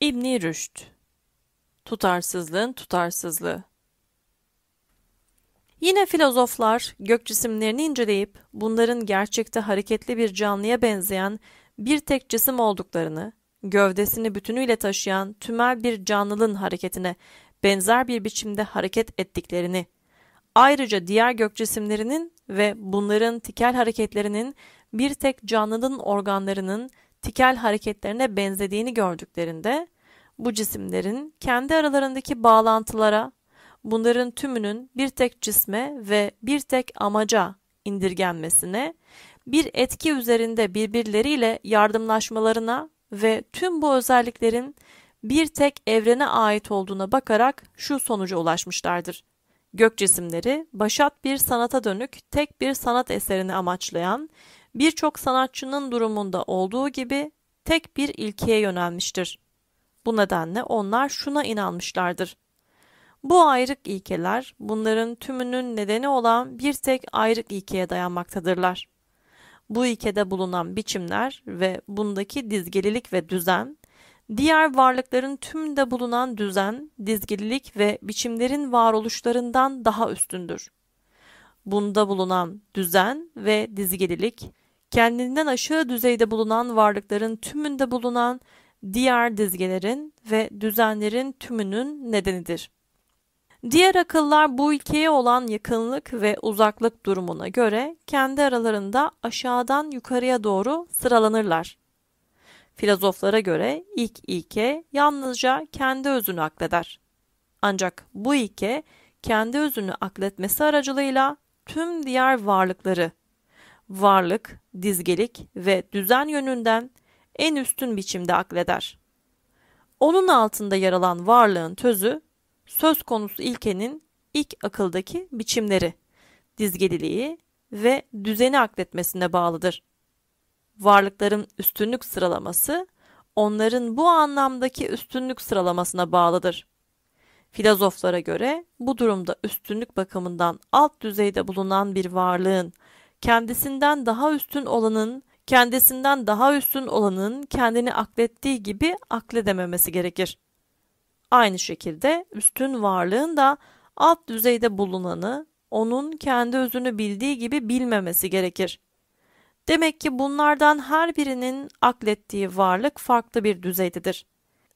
İbni Rüşd Tutarsızlığın tutarsızlığı Yine filozoflar gök cisimlerini inceleyip bunların gerçekte hareketli bir canlıya benzeyen bir tek cisim olduklarını, gövdesini bütünüyle taşıyan tümel bir canlının hareketine benzer bir biçimde hareket ettiklerini, ayrıca diğer gök cisimlerinin ve bunların tikel hareketlerinin bir tek canlının organlarının tikel hareketlerine benzediğini gördüklerinde bu cisimlerin kendi aralarındaki bağlantılara, bunların tümünün bir tek cisme ve bir tek amaca indirgenmesine, bir etki üzerinde birbirleriyle yardımlaşmalarına ve tüm bu özelliklerin bir tek evrene ait olduğuna bakarak şu sonuca ulaşmışlardır. Gök cisimleri başat bir sanata dönük tek bir sanat eserini amaçlayan birçok sanatçının durumunda olduğu gibi tek bir ilkeye yönelmiştir. Bu nedenle onlar şuna inanmışlardır. Bu ayrık ilkeler bunların tümünün nedeni olan bir tek ayrık ilkeye dayanmaktadırlar. Bu ilkede bulunan biçimler ve bundaki dizgelilik ve düzen, diğer varlıkların tümünde bulunan düzen, dizgelilik ve biçimlerin varoluşlarından daha üstündür. Bunda bulunan düzen ve dizgelilik kendinden aşağı düzeyde bulunan varlıkların tümünde bulunan diğer dizgelerin ve düzenlerin tümünün nedenidir. Diğer akıllar bu ilkeye olan yakınlık ve uzaklık durumuna göre kendi aralarında aşağıdan yukarıya doğru sıralanırlar. Filozoflara göre ilk ilke yalnızca kendi özünü akleder. Ancak bu ilke kendi özünü akletmesi aracılığıyla tüm diğer varlıkları varlık, dizgelik ve düzen yönünden en üstün biçimde akleder. Onun altında yer alan varlığın tözü, söz konusu ilkenin ilk akıldaki biçimleri, dizgeliliği ve düzeni akletmesine bağlıdır. Varlıkların üstünlük sıralaması, onların bu anlamdaki üstünlük sıralamasına bağlıdır. Filozoflara göre bu durumda üstünlük bakımından alt düzeyde bulunan bir varlığın kendisinden daha üstün olanın kendisinden daha üstün olanın kendini aklettiği gibi akledememesi gerekir. Aynı şekilde üstün varlığın da alt düzeyde bulunanı onun kendi özünü bildiği gibi bilmemesi gerekir. Demek ki bunlardan her birinin aklettiği varlık farklı bir düzeydedir.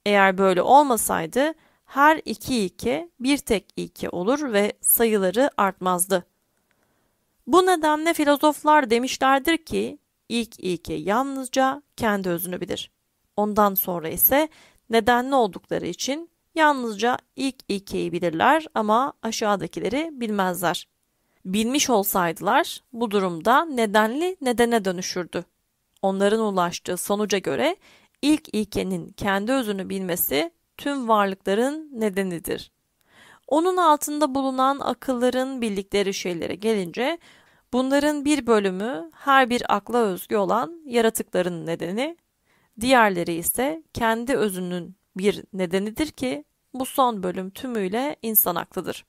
Eğer böyle olmasaydı her iki iki bir tek iki olur ve sayıları artmazdı. Bu nedenle filozoflar demişlerdir ki ilk ilke yalnızca kendi özünü bilir. Ondan sonra ise nedenli oldukları için yalnızca ilk ilkeyi bilirler ama aşağıdakileri bilmezler. Bilmiş olsaydılar bu durumda nedenli nedene dönüşürdü. Onların ulaştığı sonuca göre ilk ilkenin kendi özünü bilmesi tüm varlıkların nedenidir. Onun altında bulunan akılların bildikleri şeylere gelince bunların bir bölümü her bir akla özgü olan yaratıkların nedeni, diğerleri ise kendi özünün bir nedenidir ki bu son bölüm tümüyle insan aklıdır.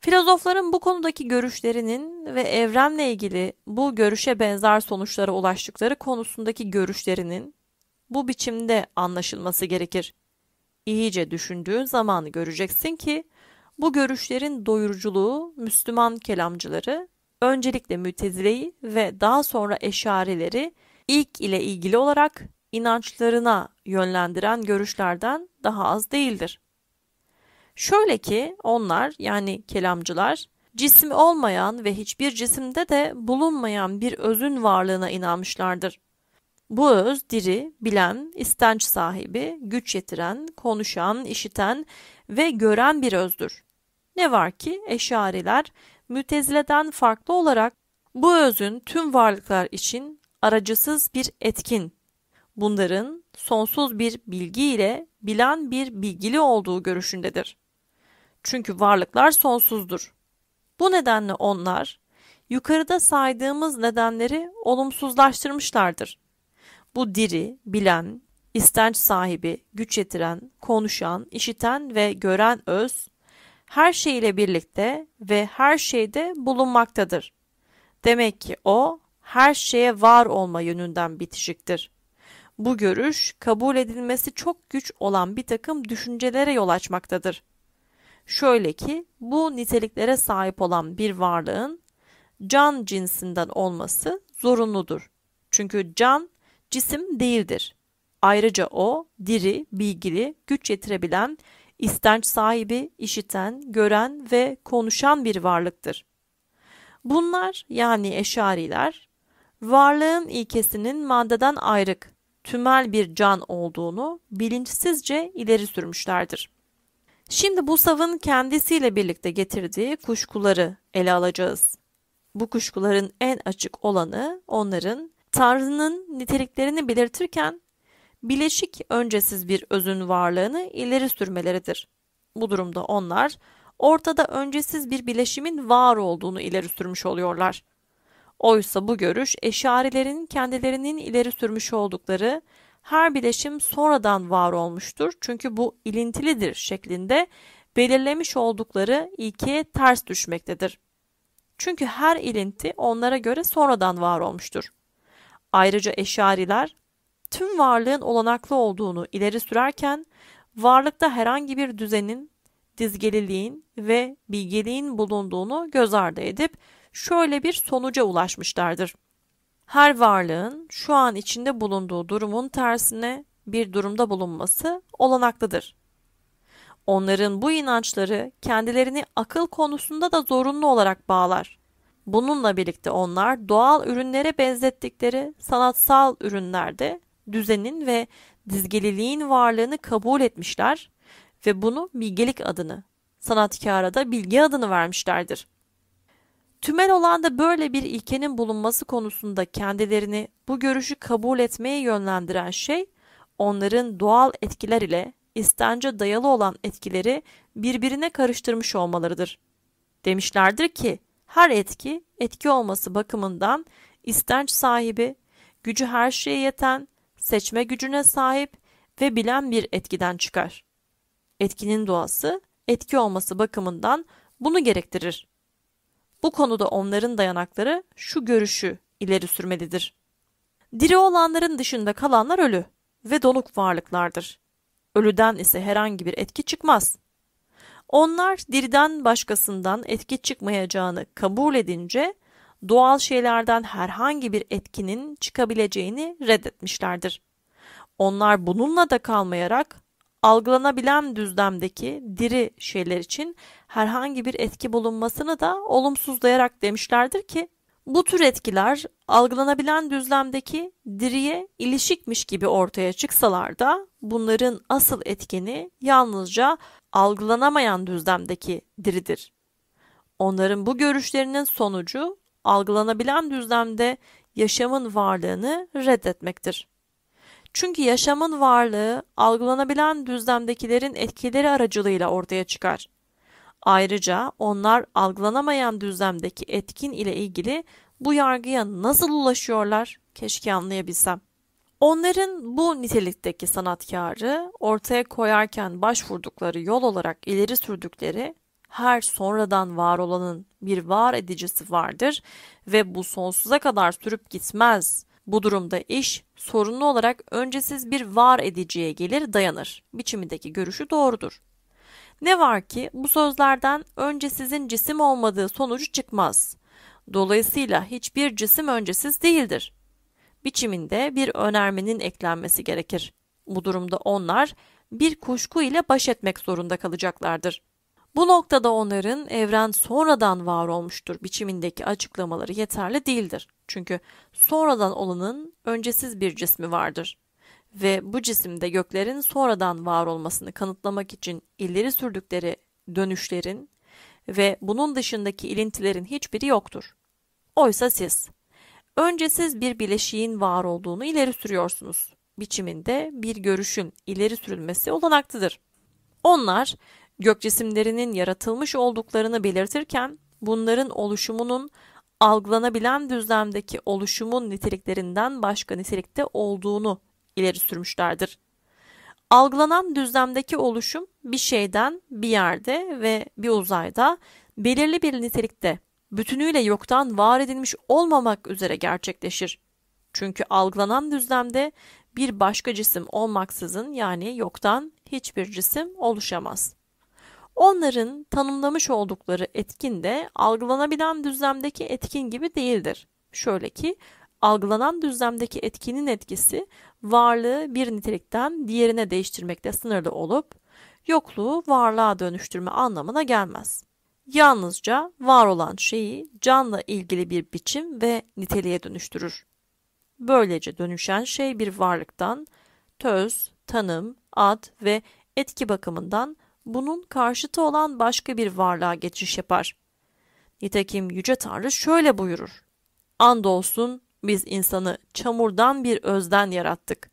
Filozofların bu konudaki görüşlerinin ve evrenle ilgili bu görüşe benzer sonuçlara ulaştıkları konusundaki görüşlerinin bu biçimde anlaşılması gerekir. İyice düşündüğün zaman göreceksin ki bu görüşlerin doyuruculuğu Müslüman kelamcıları öncelikle mütezileyi ve daha sonra eşarileri ilk ile ilgili olarak inançlarına yönlendiren görüşlerden daha az değildir. Şöyle ki onlar yani kelamcılar cisim olmayan ve hiçbir cisimde de bulunmayan bir özün varlığına inanmışlardır. Bu öz diri, bilen, istenç sahibi, güç yetiren, konuşan, işiten ve gören bir özdür. Ne var ki eşariler mütezileden farklı olarak bu özün tüm varlıklar için aracısız bir etkin, bunların sonsuz bir bilgi ile bilen bir bilgili olduğu görüşündedir. Çünkü varlıklar sonsuzdur. Bu nedenle onlar yukarıda saydığımız nedenleri olumsuzlaştırmışlardır. Bu diri, bilen, istenç sahibi, güç yetiren, konuşan, işiten ve gören öz her şeyle birlikte ve her şeyde bulunmaktadır. Demek ki o her şeye var olma yönünden bitişiktir. Bu görüş kabul edilmesi çok güç olan bir takım düşüncelere yol açmaktadır. Şöyle ki bu niteliklere sahip olan bir varlığın can cinsinden olması zorunludur. Çünkü can cisim değildir. Ayrıca o diri, bilgili, güç yetirebilen İstenç sahibi, işiten, gören ve konuşan bir varlıktır. Bunlar yani eşariler varlığın ilkesinin maddeden ayrık, tümel bir can olduğunu bilinçsizce ileri sürmüşlerdir. Şimdi bu savın kendisiyle birlikte getirdiği kuşkuları ele alacağız. Bu kuşkuların en açık olanı onların Tanrı'nın niteliklerini belirtirken bileşik öncesiz bir özün varlığını ileri sürmeleridir. Bu durumda onlar ortada öncesiz bir bileşimin var olduğunu ileri sürmüş oluyorlar. Oysa bu görüş eşarilerin kendilerinin ileri sürmüş oldukları her bileşim sonradan var olmuştur çünkü bu ilintilidir şeklinde belirlemiş oldukları ilkeye ters düşmektedir. Çünkü her ilinti onlara göre sonradan var olmuştur. Ayrıca eşariler tüm varlığın olanaklı olduğunu ileri sürerken varlıkta herhangi bir düzenin, dizgeliliğin ve bilgeliğin bulunduğunu göz ardı edip şöyle bir sonuca ulaşmışlardır. Her varlığın şu an içinde bulunduğu durumun tersine bir durumda bulunması olanaklıdır. Onların bu inançları kendilerini akıl konusunda da zorunlu olarak bağlar. Bununla birlikte onlar doğal ürünlere benzettikleri sanatsal ürünlerde düzenin ve dizgeliliğin varlığını kabul etmişler ve bunu bilgelik adını, sanatkara da bilgi adını vermişlerdir. Tümel olan da böyle bir ilkenin bulunması konusunda kendilerini bu görüşü kabul etmeye yönlendiren şey, onların doğal etkiler ile istence dayalı olan etkileri birbirine karıştırmış olmalarıdır. Demişlerdir ki, her etki etki olması bakımından istenç sahibi, gücü her şeye yeten, seçme gücüne sahip ve bilen bir etkiden çıkar. Etkinin doğası, etki olması bakımından bunu gerektirir. Bu konuda onların dayanakları şu görüşü ileri sürmelidir. Diri olanların dışında kalanlar ölü ve doluk varlıklardır. Ölüden ise herhangi bir etki çıkmaz. Onlar diriden başkasından etki çıkmayacağını kabul edince doğal şeylerden herhangi bir etkinin çıkabileceğini reddetmişlerdir. Onlar bununla da kalmayarak algılanabilen düzlemdeki diri şeyler için herhangi bir etki bulunmasını da olumsuzlayarak demişlerdir ki bu tür etkiler algılanabilen düzlemdeki diriye ilişikmiş gibi ortaya çıksalar da bunların asıl etkeni yalnızca algılanamayan düzlemdeki diridir. Onların bu görüşlerinin sonucu algılanabilen düzlemde yaşamın varlığını reddetmektir. Çünkü yaşamın varlığı algılanabilen düzlemdekilerin etkileri aracılığıyla ortaya çıkar. Ayrıca onlar algılanamayan düzlemdeki etkin ile ilgili bu yargıya nasıl ulaşıyorlar keşke anlayabilsem. Onların bu nitelikteki sanatkarı ortaya koyarken başvurdukları yol olarak ileri sürdükleri her sonradan var olanın bir var edicisi vardır ve bu sonsuza kadar sürüp gitmez. Bu durumda iş sorunlu olarak öncesiz bir var ediciye gelir dayanır. Biçimindeki görüşü doğrudur. Ne var ki bu sözlerden öncesizin cisim olmadığı sonucu çıkmaz. Dolayısıyla hiçbir cisim öncesiz değildir. Biçiminde bir önermenin eklenmesi gerekir. Bu durumda onlar bir kuşku ile baş etmek zorunda kalacaklardır. Bu noktada onların evren sonradan var olmuştur biçimindeki açıklamaları yeterli değildir. Çünkü sonradan olanın öncesiz bir cismi vardır ve bu cisimde göklerin sonradan var olmasını kanıtlamak için ileri sürdükleri dönüşlerin ve bunun dışındaki ilintilerin hiçbiri yoktur. Oysa siz öncesiz bir bileşiğin var olduğunu ileri sürüyorsunuz. Biçiminde bir görüşün ileri sürülmesi olanaklıdır. Onlar gök cisimlerinin yaratılmış olduklarını belirtirken bunların oluşumunun algılanabilen düzlemdeki oluşumun niteliklerinden başka nitelikte olduğunu ileri sürmüşlerdir. Algılanan düzlemdeki oluşum bir şeyden bir yerde ve bir uzayda belirli bir nitelikte bütünüyle yoktan var edilmiş olmamak üzere gerçekleşir. Çünkü algılanan düzlemde bir başka cisim olmaksızın yani yoktan hiçbir cisim oluşamaz. Onların tanımlamış oldukları etkin de algılanabilen düzlemdeki etkin gibi değildir. Şöyle ki algılanan düzlemdeki etkinin etkisi varlığı bir nitelikten diğerine değiştirmekte sınırlı olup yokluğu varlığa dönüştürme anlamına gelmez. Yalnızca var olan şeyi canla ilgili bir biçim ve niteliğe dönüştürür. Böylece dönüşen şey bir varlıktan töz, tanım, ad ve etki bakımından bunun karşıtı olan başka bir varlığa geçiş yapar. Nitekim Yüce Tanrı şöyle buyurur. Andolsun biz insanı çamurdan bir özden yarattık.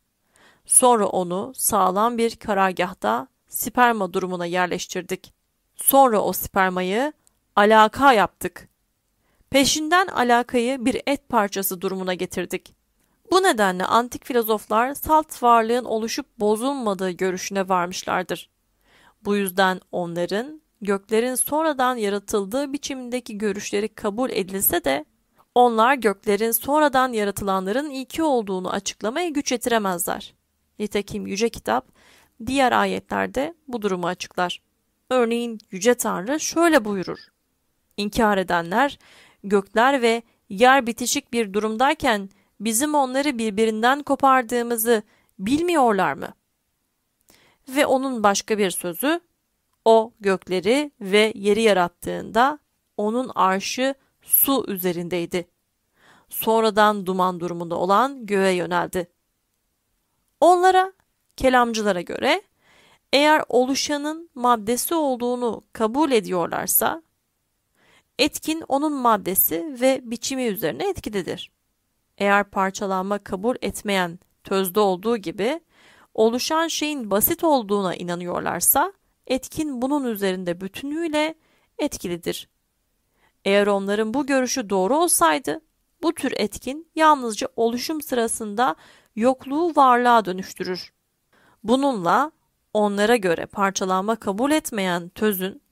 Sonra onu sağlam bir karargahta sperma durumuna yerleştirdik. Sonra o spermayı alaka yaptık. Peşinden alakayı bir et parçası durumuna getirdik. Bu nedenle antik filozoflar salt varlığın oluşup bozulmadığı görüşüne varmışlardır. Bu yüzden onların göklerin sonradan yaratıldığı biçimindeki görüşleri kabul edilse de onlar göklerin sonradan yaratılanların ilki olduğunu açıklamaya güç yetiremezler. Nitekim Yüce Kitap diğer ayetlerde bu durumu açıklar. Örneğin Yüce Tanrı şöyle buyurur. İnkar edenler gökler ve yer bitişik bir durumdayken bizim onları birbirinden kopardığımızı bilmiyorlar mı? ve onun başka bir sözü o gökleri ve yeri yarattığında onun arşı su üzerindeydi. Sonradan duman durumunda olan göğe yöneldi. Onlara, kelamcılara göre eğer oluşanın maddesi olduğunu kabul ediyorlarsa etkin onun maddesi ve biçimi üzerine etkidedir. Eğer parçalanma kabul etmeyen tözde olduğu gibi oluşan şeyin basit olduğuna inanıyorlarsa etkin bunun üzerinde bütünüyle etkilidir. Eğer onların bu görüşü doğru olsaydı bu tür etkin yalnızca oluşum sırasında yokluğu varlığa dönüştürür. Bununla onlara göre parçalanma kabul etmeyen tözün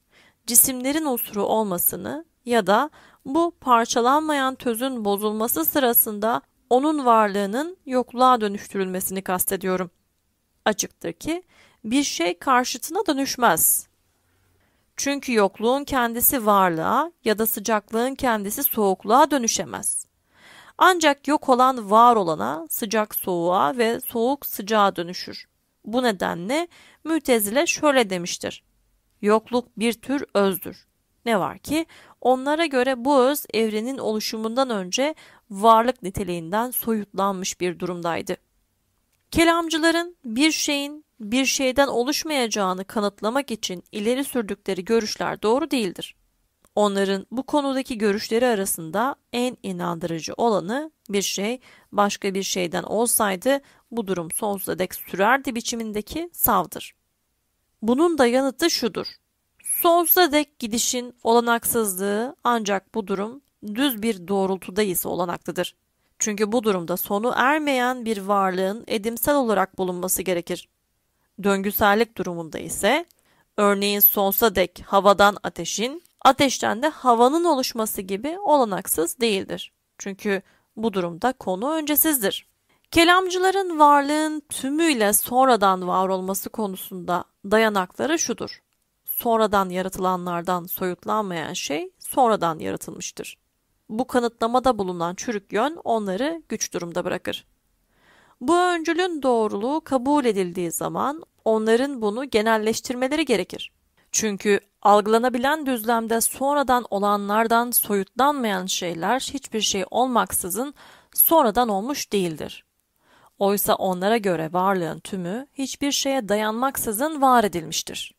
cisimlerin unsuru olmasını ya da bu parçalanmayan tözün bozulması sırasında onun varlığının yokluğa dönüştürülmesini kastediyorum açıktır ki bir şey karşıtına dönüşmez. Çünkü yokluğun kendisi varlığa ya da sıcaklığın kendisi soğukluğa dönüşemez. Ancak yok olan var olana, sıcak soğuğa ve soğuk sıcağa dönüşür. Bu nedenle Mütezile şöyle demiştir. Yokluk bir tür özdür. Ne var ki onlara göre bu öz evrenin oluşumundan önce varlık niteliğinden soyutlanmış bir durumdaydı. Kelamcıların bir şeyin bir şeyden oluşmayacağını kanıtlamak için ileri sürdükleri görüşler doğru değildir. Onların bu konudaki görüşleri arasında en inandırıcı olanı bir şey başka bir şeyden olsaydı bu durum sonsuza dek sürerdi biçimindeki savdır. Bunun da yanıtı şudur. Sonsuza dek gidişin olanaksızlığı ancak bu durum düz bir doğrultuda ise olanaklıdır. Çünkü bu durumda sonu ermeyen bir varlığın edimsel olarak bulunması gerekir. Döngüsellik durumunda ise örneğin sonsa dek havadan ateşin, ateşten de havanın oluşması gibi olanaksız değildir. Çünkü bu durumda konu öncesizdir. Kelamcıların varlığın tümüyle sonradan var olması konusunda dayanakları şudur. Sonradan yaratılanlardan soyutlanmayan şey sonradan yaratılmıştır bu kanıtlamada bulunan çürük yön onları güç durumda bırakır. Bu öncülün doğruluğu kabul edildiği zaman onların bunu genelleştirmeleri gerekir. Çünkü algılanabilen düzlemde sonradan olanlardan soyutlanmayan şeyler hiçbir şey olmaksızın sonradan olmuş değildir. Oysa onlara göre varlığın tümü hiçbir şeye dayanmaksızın var edilmiştir.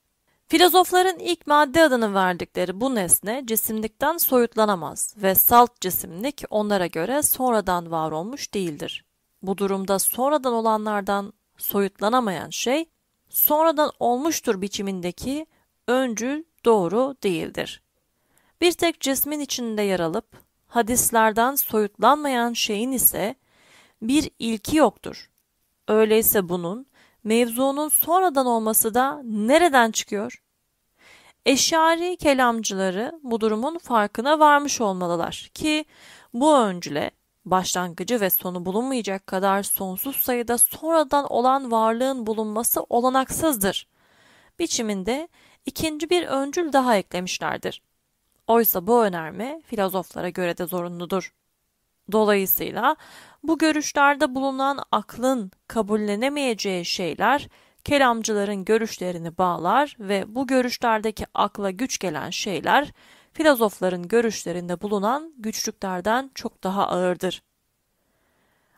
Filozofların ilk madde adını verdikleri bu nesne cisimlikten soyutlanamaz ve salt cisimlik onlara göre sonradan var olmuş değildir. Bu durumda sonradan olanlardan soyutlanamayan şey sonradan olmuştur biçimindeki öncül doğru değildir. Bir tek cismin içinde yer alıp hadislerden soyutlanmayan şeyin ise bir ilki yoktur. Öyleyse bunun mevzunun sonradan olması da nereden çıkıyor? Eşari kelamcıları bu durumun farkına varmış olmalılar ki bu öncüle başlangıcı ve sonu bulunmayacak kadar sonsuz sayıda sonradan olan varlığın bulunması olanaksızdır. Biçiminde ikinci bir öncül daha eklemişlerdir. Oysa bu önerme filozoflara göre de zorunludur. Dolayısıyla bu görüşlerde bulunan aklın kabullenemeyeceği şeyler kelamcıların görüşlerini bağlar ve bu görüşlerdeki akla güç gelen şeyler filozofların görüşlerinde bulunan güçlüklerden çok daha ağırdır.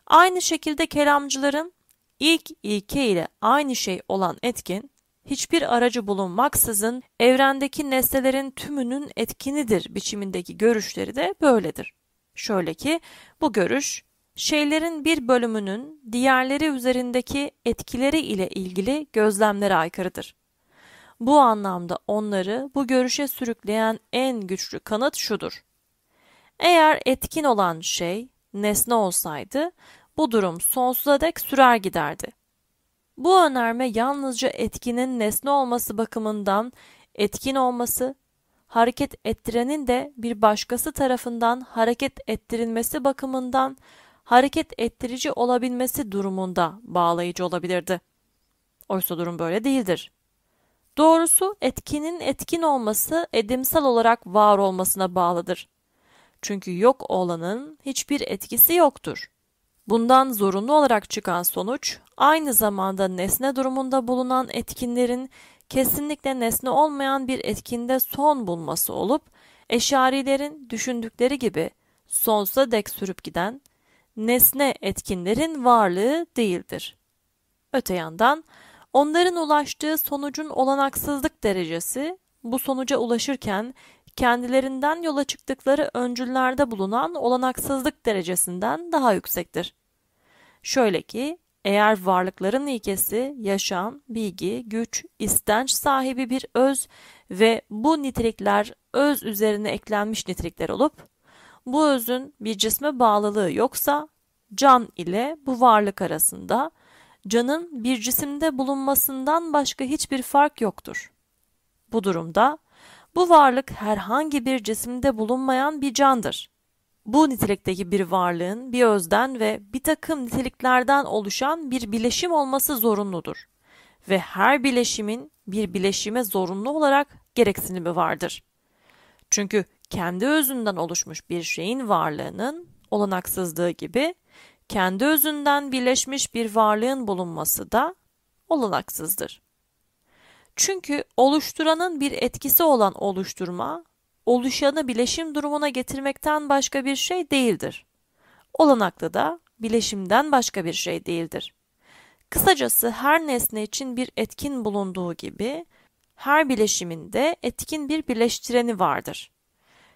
Aynı şekilde kelamcıların ilk ilke ile aynı şey olan etkin, hiçbir aracı bulunmaksızın evrendeki nesnelerin tümünün etkinidir biçimindeki görüşleri de böyledir. Şöyle ki bu görüş şeylerin bir bölümünün diğerleri üzerindeki etkileri ile ilgili gözlemlere aykırıdır. Bu anlamda onları bu görüşe sürükleyen en güçlü kanıt şudur. Eğer etkin olan şey nesne olsaydı bu durum sonsuza dek sürer giderdi. Bu önerme yalnızca etkinin nesne olması bakımından etkin olması, hareket ettirenin de bir başkası tarafından hareket ettirilmesi bakımından hareket ettirici olabilmesi durumunda bağlayıcı olabilirdi. Oysa durum böyle değildir. Doğrusu etkinin etkin olması edimsel olarak var olmasına bağlıdır. Çünkü yok olanın hiçbir etkisi yoktur. Bundan zorunlu olarak çıkan sonuç aynı zamanda nesne durumunda bulunan etkinlerin kesinlikle nesne olmayan bir etkinde son bulması olup eşarilerin düşündükleri gibi sonsuza dek sürüp giden nesne etkinlerin varlığı değildir. Öte yandan onların ulaştığı sonucun olanaksızlık derecesi bu sonuca ulaşırken kendilerinden yola çıktıkları öncüllerde bulunan olanaksızlık derecesinden daha yüksektir. Şöyle ki eğer varlıkların ilkesi yaşam, bilgi, güç, istenç sahibi bir öz ve bu nitelikler öz üzerine eklenmiş nitelikler olup bu özün bir cisme bağlılığı yoksa can ile bu varlık arasında canın bir cisimde bulunmasından başka hiçbir fark yoktur. Bu durumda bu varlık herhangi bir cisimde bulunmayan bir candır. Bu nitelikteki bir varlığın bir özden ve bir takım niteliklerden oluşan bir bileşim olması zorunludur. Ve her bileşimin bir bileşime zorunlu olarak gereksinimi vardır. Çünkü kendi özünden oluşmuş bir şeyin varlığının olanaksızlığı gibi kendi özünden birleşmiş bir varlığın bulunması da olanaksızdır. Çünkü oluşturanın bir etkisi olan oluşturma, oluşanı bileşim durumuna getirmekten başka bir şey değildir. Olanaklı da bileşimden başka bir şey değildir. Kısacası her nesne için bir etkin bulunduğu gibi her bileşiminde etkin bir birleştireni vardır.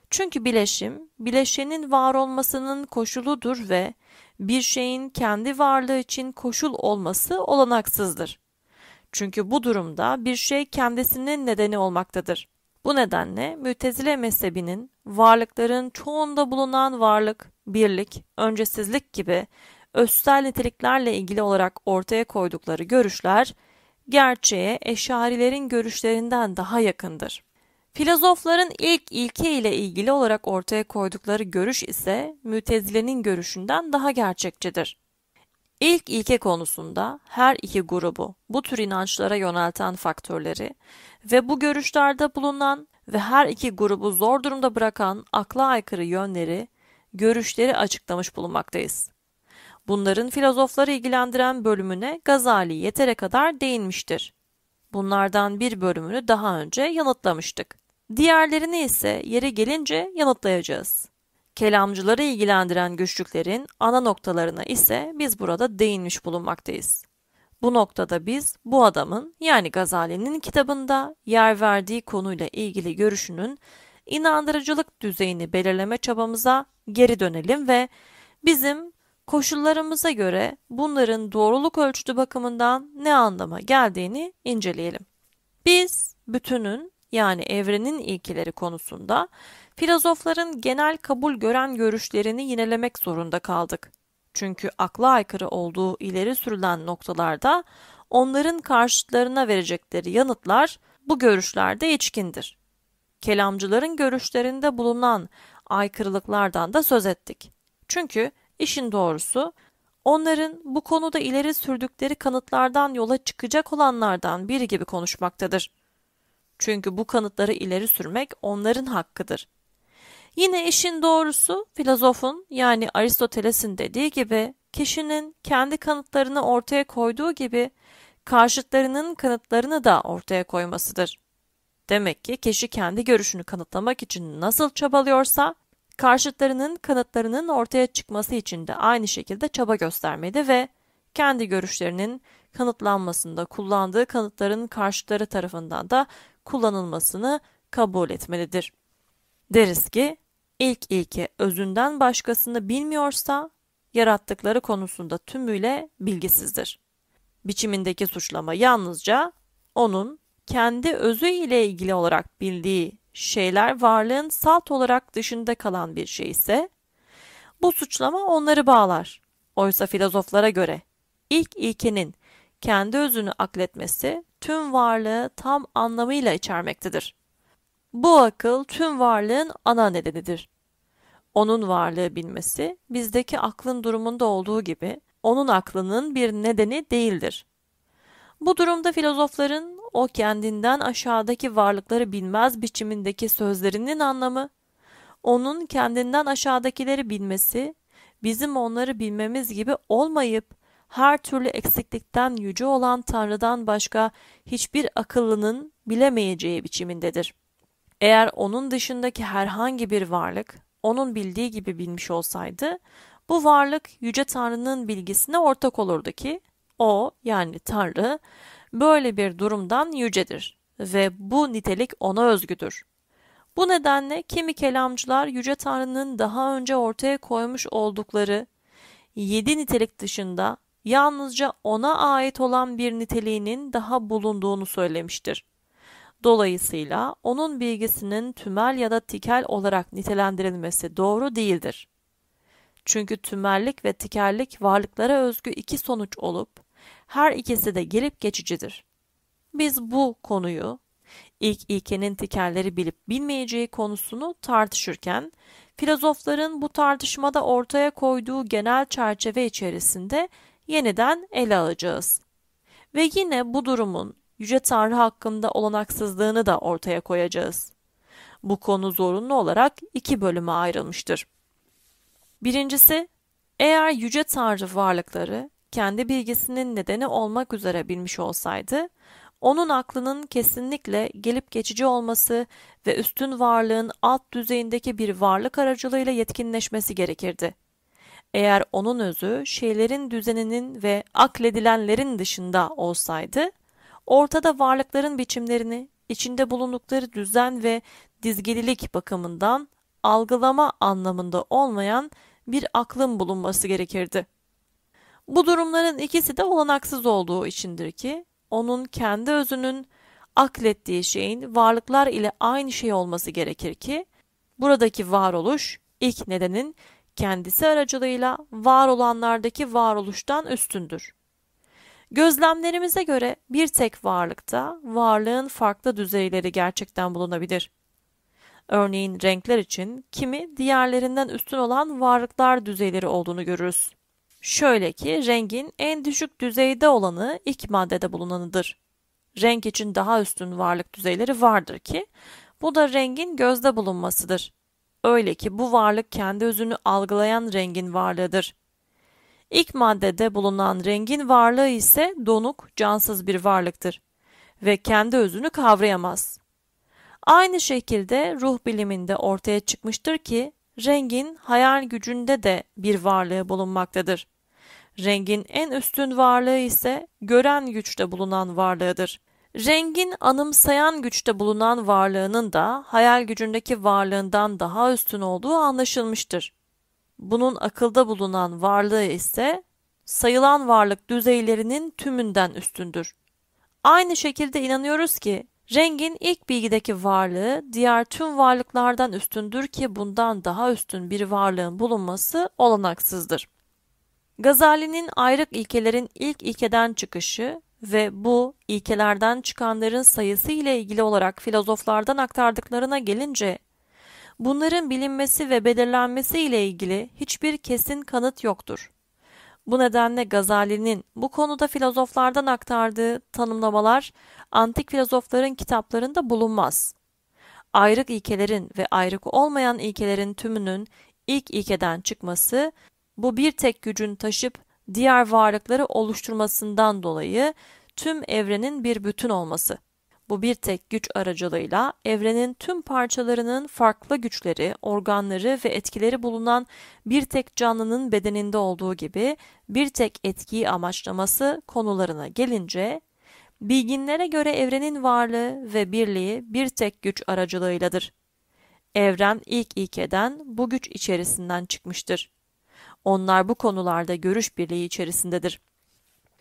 Çünkü bileşim, bileşenin var olmasının koşuludur ve bir şeyin kendi varlığı için koşul olması olanaksızdır. Çünkü bu durumda bir şey kendisinin nedeni olmaktadır. Bu nedenle mütezile mezhebinin varlıkların çoğunda bulunan varlık, birlik, öncesizlik gibi özsel niteliklerle ilgili olarak ortaya koydukları görüşler gerçeğe eşarilerin görüşlerinden daha yakındır. Filozofların ilk ilke ile ilgili olarak ortaya koydukları görüş ise mütezilenin görüşünden daha gerçekçidir. İlk ilke konusunda her iki grubu bu tür inançlara yönelten faktörleri ve bu görüşlerde bulunan ve her iki grubu zor durumda bırakan akla aykırı yönleri, görüşleri açıklamış bulunmaktayız. Bunların filozofları ilgilendiren bölümüne Gazali yetere kadar değinmiştir. Bunlardan bir bölümünü daha önce yanıtlamıştık. Diğerlerini ise yere gelince yanıtlayacağız. Kelamcıları ilgilendiren güçlüklerin ana noktalarına ise biz burada değinmiş bulunmaktayız. Bu noktada biz bu adamın yani Gazali'nin kitabında yer verdiği konuyla ilgili görüşünün inandırıcılık düzeyini belirleme çabamıza geri dönelim ve bizim koşullarımıza göre bunların doğruluk ölçütü bakımından ne anlama geldiğini inceleyelim. Biz bütünün yani evrenin ilkeleri konusunda filozofların genel kabul gören görüşlerini yinelemek zorunda kaldık. Çünkü akla aykırı olduğu ileri sürülen noktalarda onların karşıtlarına verecekleri yanıtlar bu görüşlerde içkindir. Kelamcıların görüşlerinde bulunan aykırılıklardan da söz ettik. Çünkü işin doğrusu onların bu konuda ileri sürdükleri kanıtlardan yola çıkacak olanlardan biri gibi konuşmaktadır. Çünkü bu kanıtları ileri sürmek onların hakkıdır. Yine işin doğrusu filozofun yani Aristoteles'in dediği gibi kişinin kendi kanıtlarını ortaya koyduğu gibi karşıtlarının kanıtlarını da ortaya koymasıdır. Demek ki kişi kendi görüşünü kanıtlamak için nasıl çabalıyorsa karşıtlarının kanıtlarının ortaya çıkması için de aynı şekilde çaba göstermedi ve kendi görüşlerinin kanıtlanmasında kullandığı kanıtların karşıtları tarafından da kullanılmasını kabul etmelidir. Deriz ki ilk ilke özünden başkasını bilmiyorsa yarattıkları konusunda tümüyle bilgisizdir. Biçimindeki suçlama yalnızca onun kendi özü ile ilgili olarak bildiği şeyler varlığın salt olarak dışında kalan bir şey ise bu suçlama onları bağlar. Oysa filozoflara göre ilk ilkenin kendi özünü akletmesi tüm varlığı tam anlamıyla içermektedir. Bu akıl tüm varlığın ana nedenidir. Onun varlığı bilmesi bizdeki aklın durumunda olduğu gibi onun aklının bir nedeni değildir. Bu durumda filozofların o kendinden aşağıdaki varlıkları bilmez biçimindeki sözlerinin anlamı, onun kendinden aşağıdakileri bilmesi, bizim onları bilmemiz gibi olmayıp her türlü eksiklikten yüce olan Tanrı'dan başka hiçbir akıllının bilemeyeceği biçimindedir. Eğer onun dışındaki herhangi bir varlık onun bildiği gibi bilmiş olsaydı, bu varlık yüce Tanrı'nın bilgisine ortak olurdu ki o yani Tanrı böyle bir durumdan yücedir ve bu nitelik ona özgüdür. Bu nedenle kimi kelamcılar Yüce Tanrı'nın daha önce ortaya koymuş oldukları yedi nitelik dışında yalnızca ona ait olan bir niteliğinin daha bulunduğunu söylemiştir. Dolayısıyla onun bilgisinin tümel ya da tikel olarak nitelendirilmesi doğru değildir. Çünkü tümellik ve tikellik varlıklara özgü iki sonuç olup her ikisi de gelip geçicidir. Biz bu konuyu ilk ilkenin tikelleri bilip bilmeyeceği konusunu tartışırken filozofların bu tartışmada ortaya koyduğu genel çerçeve içerisinde yeniden ele alacağız. Ve yine bu durumun Yüce Tanrı hakkında olanaksızlığını da ortaya koyacağız. Bu konu zorunlu olarak iki bölüme ayrılmıştır. Birincisi, eğer Yüce Tanrı varlıkları kendi bilgisinin nedeni olmak üzere bilmiş olsaydı, onun aklının kesinlikle gelip geçici olması ve üstün varlığın alt düzeyindeki bir varlık aracılığıyla yetkinleşmesi gerekirdi. Eğer onun özü şeylerin düzeninin ve akledilenlerin dışında olsaydı, ortada varlıkların biçimlerini içinde bulundukları düzen ve dizgelilik bakımından algılama anlamında olmayan bir aklın bulunması gerekirdi. Bu durumların ikisi de olanaksız olduğu içindir ki onun kendi özünün aklettiği şeyin varlıklar ile aynı şey olması gerekir ki buradaki varoluş ilk nedenin kendisi aracılığıyla var olanlardaki varoluştan üstündür. Gözlemlerimize göre bir tek varlıkta varlığın farklı düzeyleri gerçekten bulunabilir. Örneğin renkler için kimi diğerlerinden üstün olan varlıklar düzeyleri olduğunu görürüz. Şöyle ki rengin en düşük düzeyde olanı ilk maddede bulunanıdır. Renk için daha üstün varlık düzeyleri vardır ki bu da rengin gözde bulunmasıdır. Öyle ki bu varlık kendi özünü algılayan rengin varlığıdır. İlk maddede bulunan rengin varlığı ise donuk, cansız bir varlıktır ve kendi özünü kavrayamaz. Aynı şekilde ruh biliminde ortaya çıkmıştır ki rengin hayal gücünde de bir varlığı bulunmaktadır. Rengin en üstün varlığı ise gören güçte bulunan varlığıdır. Rengin anımsayan güçte bulunan varlığının da hayal gücündeki varlığından daha üstün olduğu anlaşılmıştır. Bunun akılda bulunan varlığı ise sayılan varlık düzeylerinin tümünden üstündür. Aynı şekilde inanıyoruz ki rengin ilk bilgideki varlığı diğer tüm varlıklardan üstündür ki bundan daha üstün bir varlığın bulunması olanaksızdır. Gazali'nin ayrık ilkelerin ilk ilkeden çıkışı ve bu ilkelerden çıkanların sayısı ile ilgili olarak filozoflardan aktardıklarına gelince bunların bilinmesi ve belirlenmesi ile ilgili hiçbir kesin kanıt yoktur. Bu nedenle Gazali'nin bu konuda filozoflardan aktardığı tanımlamalar antik filozofların kitaplarında bulunmaz. Ayrık ilkelerin ve ayrık olmayan ilkelerin tümünün ilk ilkeden çıkması bu bir tek gücün taşıp diğer varlıkları oluşturmasından dolayı tüm evrenin bir bütün olması. Bu bir tek güç aracılığıyla evrenin tüm parçalarının farklı güçleri, organları ve etkileri bulunan bir tek canlının bedeninde olduğu gibi bir tek etkiyi amaçlaması konularına gelince bilginlere göre evrenin varlığı ve birliği bir tek güç aracılığıyladır. Evren ilk ilkeden bu güç içerisinden çıkmıştır. Onlar bu konularda görüş birliği içerisindedir.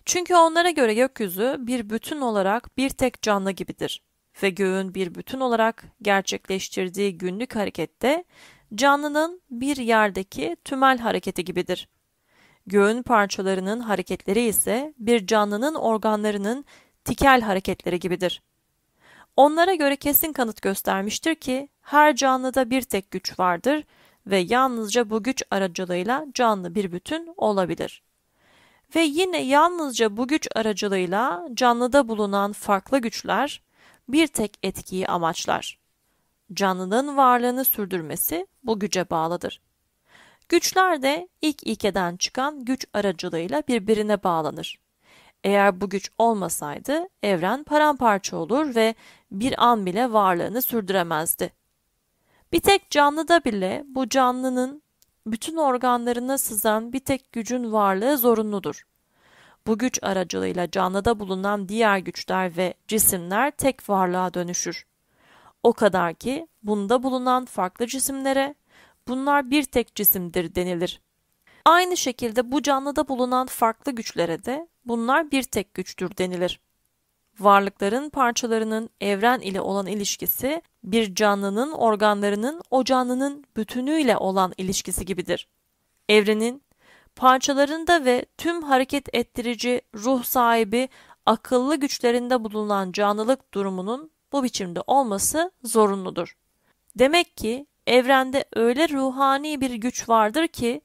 Çünkü onlara göre gökyüzü bir bütün olarak bir tek canlı gibidir ve göğün bir bütün olarak gerçekleştirdiği günlük harekette canlının bir yerdeki tümel hareketi gibidir. Göğün parçalarının hareketleri ise bir canlının organlarının tikel hareketleri gibidir. Onlara göre kesin kanıt göstermiştir ki her canlıda bir tek güç vardır ve yalnızca bu güç aracılığıyla canlı bir bütün olabilir. Ve yine yalnızca bu güç aracılığıyla canlıda bulunan farklı güçler bir tek etkiyi amaçlar. Canlının varlığını sürdürmesi bu güce bağlıdır. Güçler de ilk ilkeden çıkan güç aracılığıyla birbirine bağlanır. Eğer bu güç olmasaydı evren paramparça olur ve bir an bile varlığını sürdüremezdi. Bir tek canlıda bile bu canlının bütün organlarına sızan bir tek gücün varlığı zorunludur. Bu güç aracılığıyla canlıda bulunan diğer güçler ve cisimler tek varlığa dönüşür. O kadar ki bunda bulunan farklı cisimlere bunlar bir tek cisimdir denilir. Aynı şekilde bu canlıda bulunan farklı güçlere de bunlar bir tek güçtür denilir varlıkların parçalarının evren ile olan ilişkisi bir canlının organlarının o canlının bütünüyle olan ilişkisi gibidir. Evrenin parçalarında ve tüm hareket ettirici ruh sahibi akıllı güçlerinde bulunan canlılık durumunun bu biçimde olması zorunludur. Demek ki evrende öyle ruhani bir güç vardır ki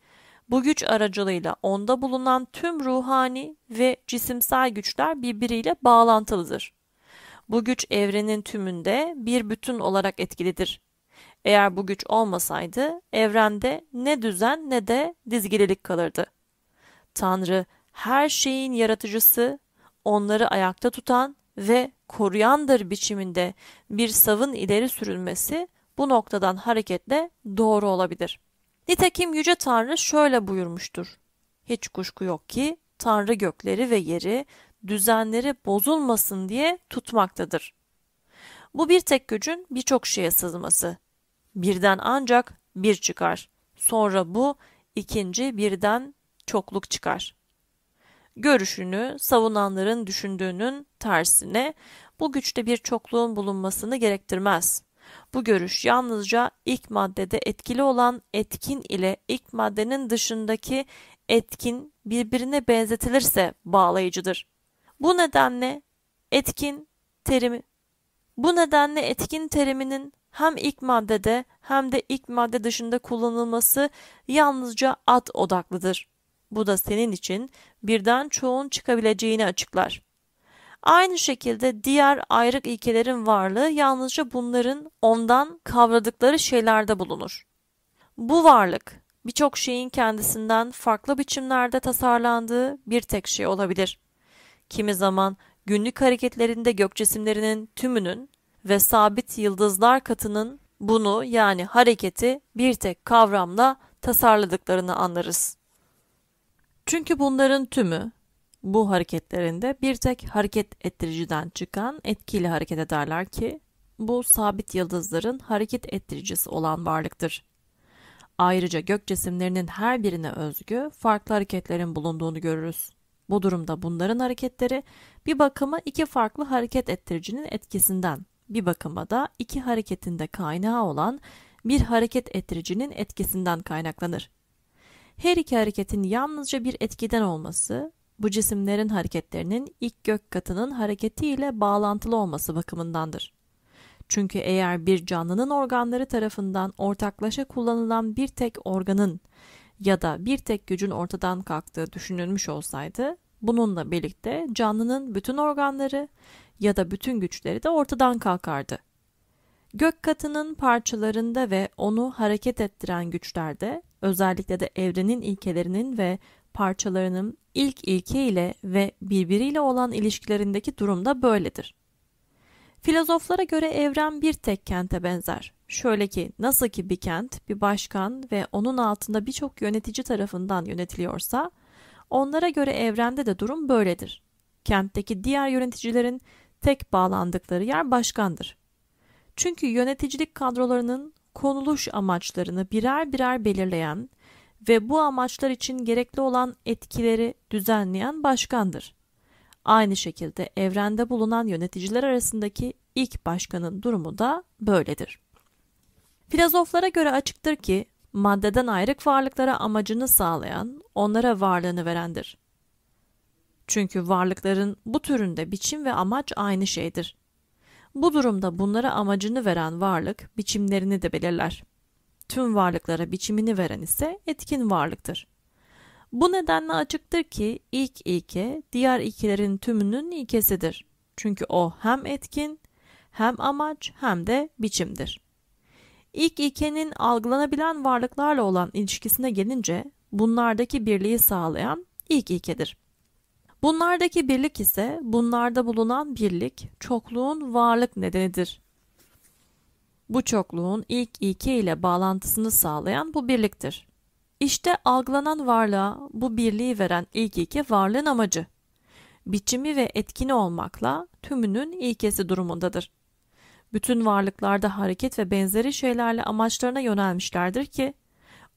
bu güç aracılığıyla onda bulunan tüm ruhani ve cisimsel güçler birbiriyle bağlantılıdır. Bu güç evrenin tümünde bir bütün olarak etkilidir. Eğer bu güç olmasaydı evrende ne düzen ne de dizgililik kalırdı. Tanrı her şeyin yaratıcısı, onları ayakta tutan ve koruyandır biçiminde bir savın ileri sürülmesi bu noktadan hareketle doğru olabilir.'' Nitekim Yüce Tanrı şöyle buyurmuştur. Hiç kuşku yok ki Tanrı gökleri ve yeri düzenleri bozulmasın diye tutmaktadır. Bu bir tek gücün birçok şeye sızması. Birden ancak bir çıkar. Sonra bu ikinci birden çokluk çıkar. Görüşünü savunanların düşündüğünün tersine bu güçte bir çokluğun bulunmasını gerektirmez. Bu görüş yalnızca ilk maddede etkili olan etkin ile ilk maddenin dışındaki etkin birbirine benzetilirse bağlayıcıdır. Bu nedenle etkin terimi bu nedenle etkin teriminin hem ilk maddede hem de ilk madde dışında kullanılması yalnızca ad odaklıdır. Bu da senin için birden çoğun çıkabileceğini açıklar. Aynı şekilde diğer ayrık ilkelerin varlığı yalnızca bunların ondan kavradıkları şeylerde bulunur. Bu varlık birçok şeyin kendisinden farklı biçimlerde tasarlandığı bir tek şey olabilir. Kimi zaman günlük hareketlerinde gök cisimlerinin tümünün ve sabit yıldızlar katının bunu yani hareketi bir tek kavramla tasarladıklarını anlarız. Çünkü bunların tümü bu hareketlerinde bir tek hareket ettiriciden çıkan etkiyle hareket ederler ki bu sabit yıldızların hareket ettiricisi olan varlıktır. Ayrıca gök cisimlerinin her birine özgü farklı hareketlerin bulunduğunu görürüz. Bu durumda bunların hareketleri bir bakıma iki farklı hareket ettiricinin etkisinden, bir bakıma da iki hareketinde kaynağı olan bir hareket ettiricinin etkisinden kaynaklanır. Her iki hareketin yalnızca bir etkiden olması bu cisimlerin hareketlerinin ilk gök katının hareketiyle bağlantılı olması bakımındandır. Çünkü eğer bir canlının organları tarafından ortaklaşa kullanılan bir tek organın ya da bir tek gücün ortadan kalktığı düşünülmüş olsaydı, bununla birlikte canlının bütün organları ya da bütün güçleri de ortadan kalkardı. Gök katının parçalarında ve onu hareket ettiren güçlerde, özellikle de evrenin ilkelerinin ve parçalarının ilk ilkeyle ve birbiriyle olan ilişkilerindeki durum da böyledir. Filozoflara göre evren bir tek kente benzer. Şöyle ki nasıl ki bir kent bir başkan ve onun altında birçok yönetici tarafından yönetiliyorsa onlara göre evrende de durum böyledir. Kentteki diğer yöneticilerin tek bağlandıkları yer başkandır. Çünkü yöneticilik kadrolarının konuluş amaçlarını birer birer belirleyen ve bu amaçlar için gerekli olan etkileri düzenleyen başkandır. Aynı şekilde evrende bulunan yöneticiler arasındaki ilk başkanın durumu da böyledir. Filozoflara göre açıktır ki maddeden ayrık varlıklara amacını sağlayan, onlara varlığını verendir. Çünkü varlıkların bu türünde biçim ve amaç aynı şeydir. Bu durumda bunlara amacını veren varlık biçimlerini de belirler tüm varlıklara biçimini veren ise etkin varlıktır. Bu nedenle açıktır ki ilk ilke diğer ilkelerin tümünün ilkesidir. Çünkü o hem etkin hem amaç hem de biçimdir. İlk ilkenin algılanabilen varlıklarla olan ilişkisine gelince bunlardaki birliği sağlayan ilk ilkedir. Bunlardaki birlik ise bunlarda bulunan birlik çokluğun varlık nedenidir bu çokluğun ilk ilke ile bağlantısını sağlayan bu birliktir. İşte algılanan varlığa bu birliği veren ilk ilke varlığın amacı. Biçimi ve etkini olmakla tümünün ilkesi durumundadır. Bütün varlıklarda hareket ve benzeri şeylerle amaçlarına yönelmişlerdir ki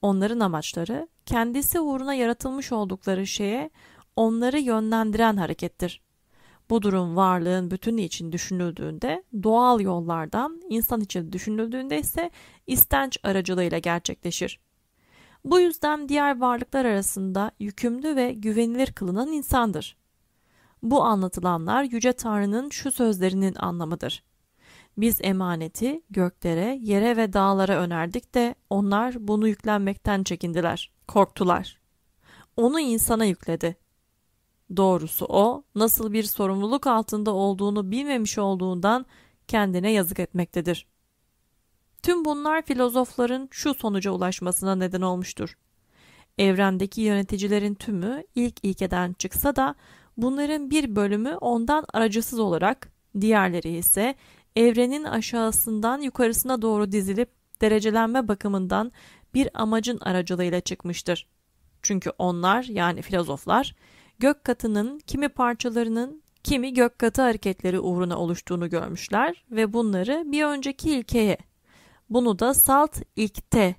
onların amaçları kendisi uğruna yaratılmış oldukları şeye onları yönlendiren harekettir. Bu durum varlığın bütünü için düşünüldüğünde doğal yollardan, insan için düşünüldüğünde ise istenç aracılığıyla gerçekleşir. Bu yüzden diğer varlıklar arasında yükümlü ve güvenilir kılınan insandır. Bu anlatılanlar Yüce Tanrı'nın şu sözlerinin anlamıdır. Biz emaneti göklere, yere ve dağlara önerdik de onlar bunu yüklenmekten çekindiler, korktular. Onu insana yükledi. Doğrusu o nasıl bir sorumluluk altında olduğunu bilmemiş olduğundan kendine yazık etmektedir. Tüm bunlar filozofların şu sonuca ulaşmasına neden olmuştur. Evrendeki yöneticilerin tümü ilk ilkeden çıksa da bunların bir bölümü ondan aracısız olarak, diğerleri ise evrenin aşağısından yukarısına doğru dizilip derecelenme bakımından bir amacın aracılığıyla çıkmıştır. Çünkü onlar yani filozoflar gök katının kimi parçalarının kimi gök katı hareketleri uğruna oluştuğunu görmüşler ve bunları bir önceki ilkeye bunu da salt ilkte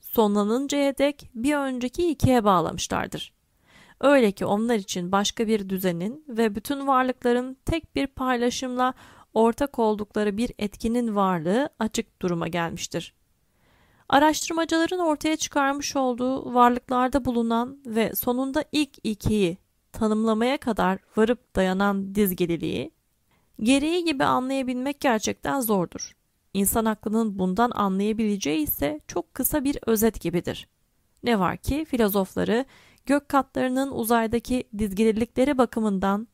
sonlanıncaya dek bir önceki ilkeye bağlamışlardır. Öyle ki onlar için başka bir düzenin ve bütün varlıkların tek bir paylaşımla ortak oldukları bir etkinin varlığı açık duruma gelmiştir. Araştırmacıların ortaya çıkarmış olduğu varlıklarda bulunan ve sonunda ilk ikiyi tanımlamaya kadar varıp dayanan dizgeliliği, gereği gibi anlayabilmek gerçekten zordur. İnsan aklının bundan anlayabileceği ise çok kısa bir özet gibidir. Ne var ki filozofları gök katlarının uzaydaki dizgililikleri bakımından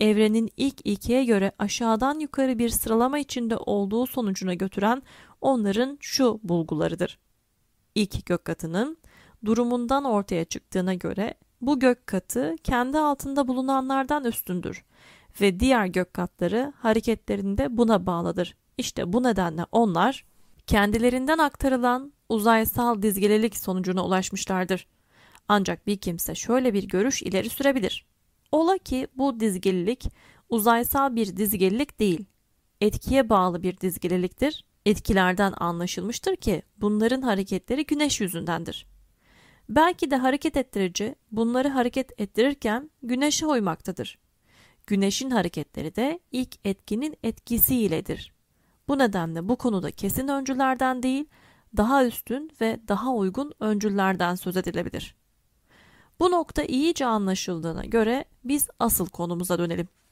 evrenin ilk ikiye göre aşağıdan yukarı bir sıralama içinde olduğu sonucuna götüren onların şu bulgularıdır. İlk gök katının durumundan ortaya çıktığına göre bu gök katı kendi altında bulunanlardan üstündür ve diğer gök katları hareketlerinde buna bağlıdır. İşte bu nedenle onlar kendilerinden aktarılan uzaysal dizgelilik sonucuna ulaşmışlardır. Ancak bir kimse şöyle bir görüş ileri sürebilir. Ola ki bu dizgelilik uzaysal bir dizgelilik değil, etkiye bağlı bir dizgeliliktir. Etkilerden anlaşılmıştır ki bunların hareketleri güneş yüzündendir belki de hareket ettirici bunları hareket ettirirken güneşe oymaktadır. Güneşin hareketleri de ilk etkinin etkisi iledir. Bu nedenle bu konuda kesin öncülerden değil, daha üstün ve daha uygun öncüllerden söz edilebilir. Bu nokta iyice anlaşıldığına göre biz asıl konumuza dönelim.